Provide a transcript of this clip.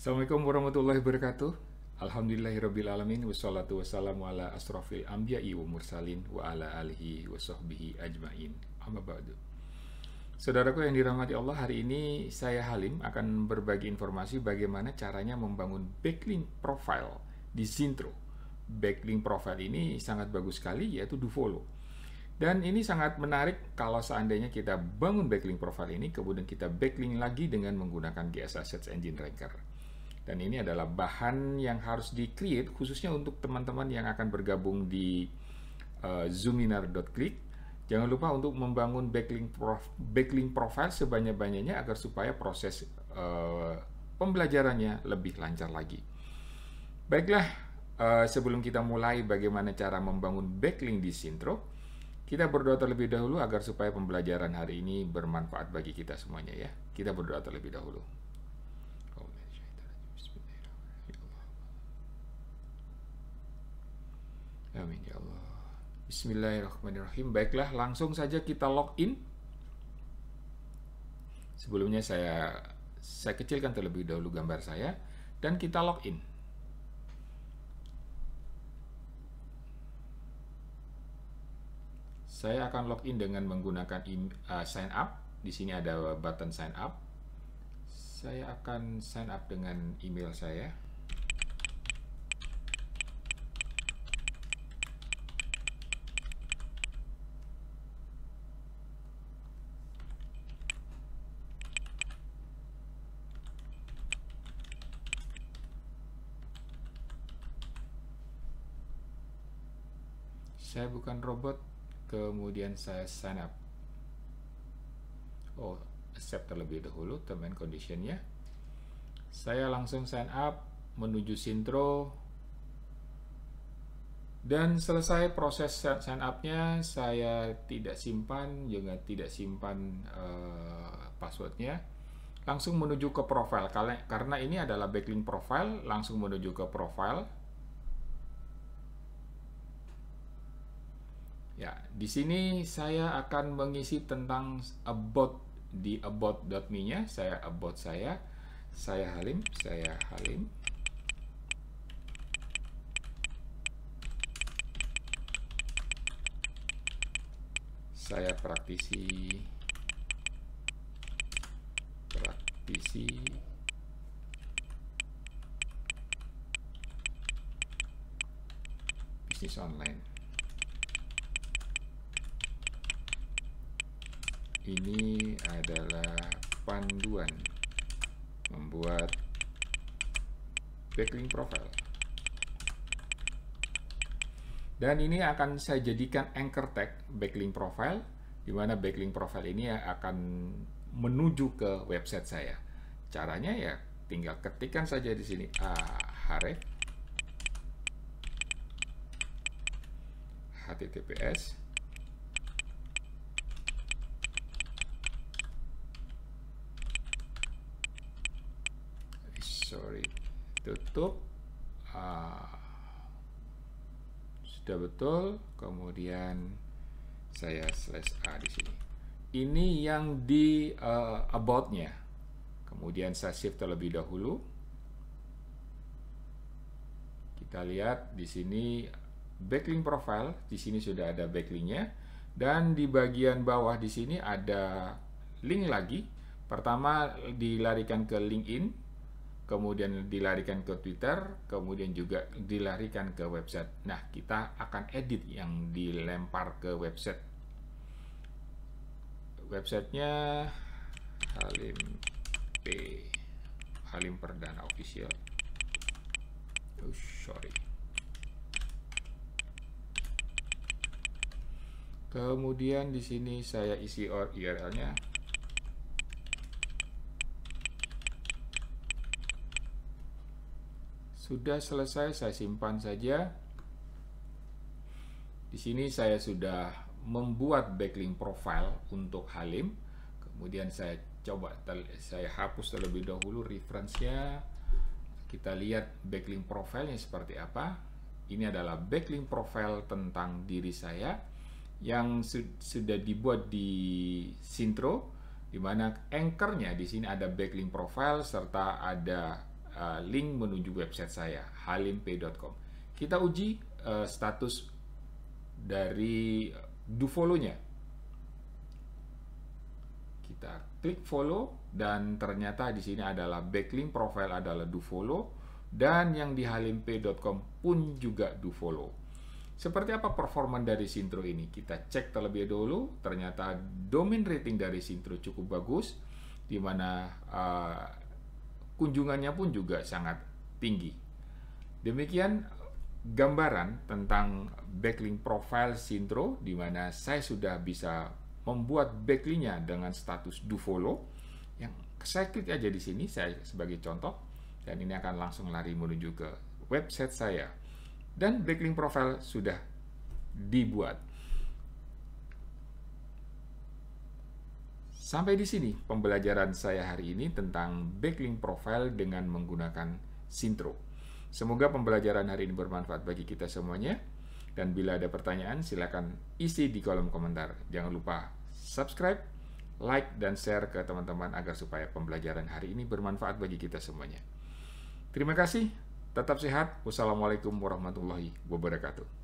Assalamualaikum warahmatullahi wabarakatuh. Alhamdulillahirrabbilalamin. Wassalatu wassalamu ala asrafil anbiya'i wa mursalin wa ala alihi wa sahbihi ajma'in. Amma ba'du. Saudaraku yang dirahmati Allah, hari ini saya Halim akan berbagi informasi bagaimana caranya membangun backlink profile di Zintro. Backlink profile ini sangat bagus sekali, yaitu duvolo. Dan ini sangat menarik kalau seandainya kita bangun backlink profile ini, kemudian kita backlink lagi dengan menggunakan GSA Search Engine Ranker. Dan ini adalah bahan yang harus di-create khususnya untuk teman-teman yang akan bergabung di uh, eh, zoominar.click. Jangan lupa untuk membangun backlink, prof, backlink profile sebanyak-banyaknya agar supaya proses uh, pembelajarannya lebih lancar lagi. Baiklah, uh, sebelum kita mulai bagaimana cara membangun backlink di Sintro, kita berdoa terlebih dahulu agar supaya pembelajaran hari ini bermanfaat bagi kita semuanya ya. Kita berdoa terlebih dahulu. Ya Allah. Bismillahirrahmanirrahim. Baiklah, langsung saja kita login. Sebelumnya saya saya kecilkan terlebih dahulu gambar saya dan kita login. Saya akan login dengan menggunakan uh, sign up. Di sini ada button sign up. Saya akan sign up dengan email saya. saya bukan robot kemudian saya sign up oh accept terlebih dahulu term and conditionnya saya langsung sign up menuju sintro dan selesai proses sign up-nya saya tidak simpan juga tidak simpan uh, passwordnya langsung menuju ke profile karena ini adalah backlink profile langsung menuju ke profile Di sini saya akan mengisi tentang about di about.me-nya, saya about saya, saya Halim, saya Halim. Saya praktisi praktisi bisnis online. ini adalah panduan membuat backlink profile. Dan ini akan saya jadikan anchor tag backlink profile, di mana backlink profile ini akan menuju ke website saya. Caranya ya tinggal ketikkan saja di sini ahref https tutup ah, sudah betul kemudian saya slash a di sini ini yang di uh, aboutnya kemudian saya shift terlebih dahulu kita lihat di sini backlink profile di sini sudah ada backlinknya dan di bagian bawah di sini ada link lagi pertama dilarikan ke LinkedIn kemudian dilarikan ke Twitter, kemudian juga dilarikan ke website. Nah, kita akan edit yang dilempar ke website. Websitenya Halim P. Halim Perdana Official. Oh, sorry. Kemudian di sini saya isi URL-nya. Sudah selesai, saya simpan saja. Di sini saya sudah membuat backlink profile untuk Halim. Kemudian saya coba saya hapus terlebih dahulu referensinya. Kita lihat backlink profilnya seperti apa. Ini adalah backlink profile tentang diri saya yang sudah dibuat di Sintro di mana anchornya di sini ada backlink profile serta ada Eh, link menuju website saya halimp.com Kita uji uh, status dari follow nya Kita klik follow dan ternyata di sini adalah backlink profile adalah follow dan yang di halimp.com pun juga follow. Seperti apa performa dari Sintro ini? Kita cek terlebih dahulu. Ternyata domain rating dari Sintro cukup bagus, di mana uh, kunjungannya pun juga sangat tinggi. Demikian eh, gambaran tentang backlink profile Sintro di mana saya sudah bisa membuat backlinknya dengan status do follow yang saya klik aja di sini saya sebagai contoh dan ini akan langsung lari menuju ke website saya dan backlink profile sudah dibuat Sampai di sini pembelajaran saya hari ini tentang backlink profile dengan menggunakan Sintro. Semoga pembelajaran hari ini bermanfaat bagi kita semuanya. Dan bila ada pertanyaan, silakan isi di kolom komentar. Jangan lupa subscribe, like, dan share ke teman-teman agar supaya pembelajaran hari ini bermanfaat bagi kita semuanya. Terima kasih, tetap sehat. Wassalamualaikum warahmatullahi wabarakatuh.